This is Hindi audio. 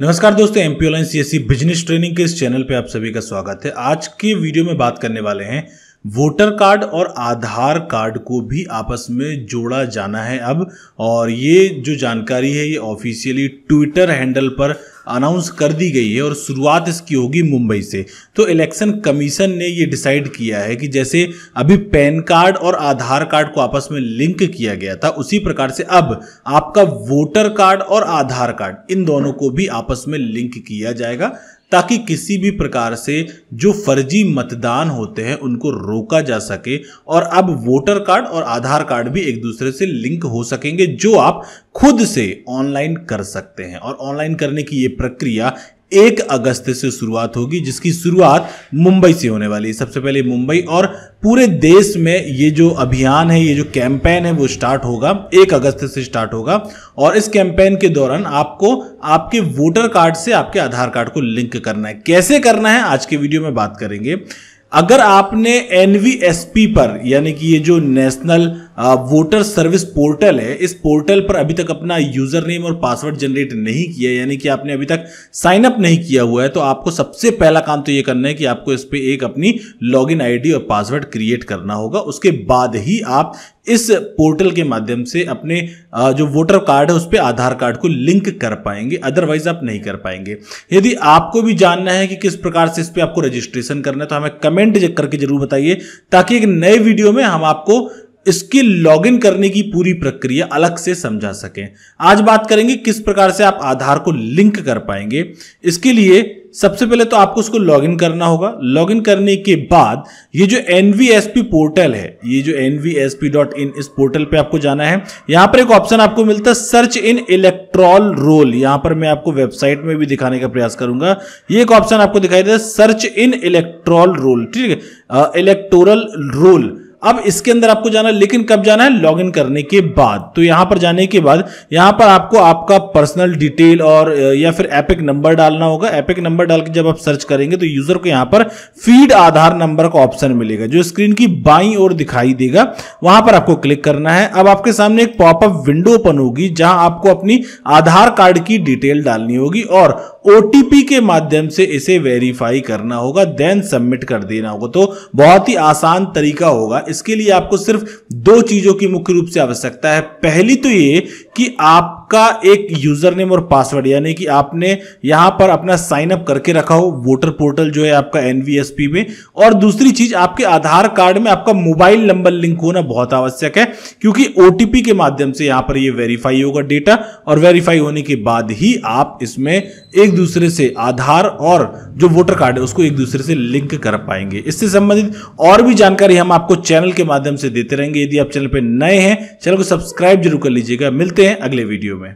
नमस्कार दोस्तों M P C business training के इस चैनल पे आप सभी का स्वागत है आज के वीडियो में बात करने वाले हैं वोटर कार्ड और आधार कार्ड को भी आपस में जोड़ा जाना है अब और ये जो जानकारी है ये ऑफिशियली ट्विटर हैंडल पर अनाउंस कर दी गई है और शुरुआत इसकी होगी मुंबई से तो इलेक्शन कमीशन ने ये डिसाइड किया है कि जैसे अभी पैन कार्ड और आधार कार्ड को आपस में लिंक किया गया था उसी प्रकार से अब आपका वोटर कार्ड और आधार कार्ड इन दोनों को भी आपस में लिंक किया जाएगा ताकि किसी भी प्रकार से जो फर्जी मतदान होते हैं उनको रोका जा सके और अब वोटर कार्ड और आधार कार्ड भी एक दूसरे से लिंक हो सकेंगे जो आप खुद से ऑनलाइन कर सकते हैं और ऑनलाइन करने की ये प्रक्रिया एक अगस्त से शुरुआत होगी जिसकी शुरुआत मुंबई से होने वाली है सबसे पहले मुंबई और पूरे देश में ये जो अभियान है ये जो कैंपेन है वो स्टार्ट होगा एक अगस्त से स्टार्ट होगा और इस कैंपेन के दौरान आपको आपके वोटर कार्ड से आपके आधार कार्ड को लिंक करना है कैसे करना है आज के वीडियो में बात करेंगे अगर आपने एन पर यानी कि ये जो नेशनल वोटर सर्विस पोर्टल है इस पोर्टल पर अभी तक अपना यूजर नेम और पासवर्ड जनरेट नहीं किया यानी कि आपने अभी तक साइन अप नहीं किया हुआ है तो आपको सबसे पहला काम तो ये करना है कि आपको इस पर एक अपनी लॉगिन आईडी और पासवर्ड क्रिएट करना होगा उसके बाद ही आप इस पोर्टल के माध्यम से अपने जो वोटर कार्ड है उस पर आधार कार्ड को लिंक कर पाएंगे अदरवाइज आप नहीं कर पाएंगे यदि आपको भी जानना है कि किस प्रकार से इस पर आपको रजिस्ट्रेशन करना है तो हमें कमेंट करके जरूर बताइए ताकि एक नए वीडियो में हम आपको इसके लॉगिन करने की पूरी प्रक्रिया अलग से समझा सकें आज बात करेंगे किस प्रकार से आप आधार को लिंक कर पाएंगे इसके लिए सबसे पहले तो आपको उसको लॉगिन करना होगा लॉगिन करने के बाद ये जो एन पोर्टल है ये जो एन इस पोर्टल पे आपको जाना है यहाँ पर एक ऑप्शन आपको मिलता है सर्च इन इलेक्ट्रॉल रोल यहाँ पर मैं आपको वेबसाइट में भी दिखाने का प्रयास करूंगा ये एक ऑप्शन आपको दिखाई देता है सर्च इन इलेक्ट्रॉल रोल ठीक है इलेक्ट्रोरल रोल अब इसके अंदर आपको जाना है लेकिन कब जाना है लॉग इन करने के बाद तो यहां पर जाने के बाद यहां पर आपको आपका पर्सनल डिटेल और या फिर एपिक नंबर डालना होगा एपिक नंबर डाल के जब आप सर्च करेंगे तो यूजर को यहां पर फीड आधार नंबर का ऑप्शन मिलेगा जो स्क्रीन की बाई और दिखाई देगा वहां पर आपको क्लिक करना है अब आपके सामने एक पॉपअप विंडो ओपन होगी जहां आपको अपनी आधार कार्ड की डिटेल डालनी होगी और ओटीपी के माध्यम से इसे वेरीफाई करना होगा देन सबमिट कर देना होगा तो बहुत ही आसान तरीका होगा इसके लिए आपको सिर्फ दो चीज़ों की मुख्य रूप से आवश्यकता है पहली तो ये कि आप आपका एक यूजर नेम और पासवर्ड यानी कि आपने यहां पर अपना साइन अप करके रखा हो वोटर पोर्टल जो है आपका एनवीएसपी में और दूसरी चीज आपके आधार कार्ड में आपका मोबाइल नंबर लिंक होना बहुत आवश्यक है क्योंकि ओटीपी के माध्यम से यहां पर यह वेरीफाई होगा डेटा और वेरीफाई होने के बाद ही आप इसमें एक दूसरे से आधार और जो वोटर कार्ड है उसको एक दूसरे से लिंक कर पाएंगे इससे संबंधित और भी जानकारी हम आपको चैनल के माध्यम से देते रहेंगे यदि आप चैनल पर नए हैं चैनल को सब्सक्राइब जरूर कर लीजिएगा मिलते हैं अगले वीडियो में güey.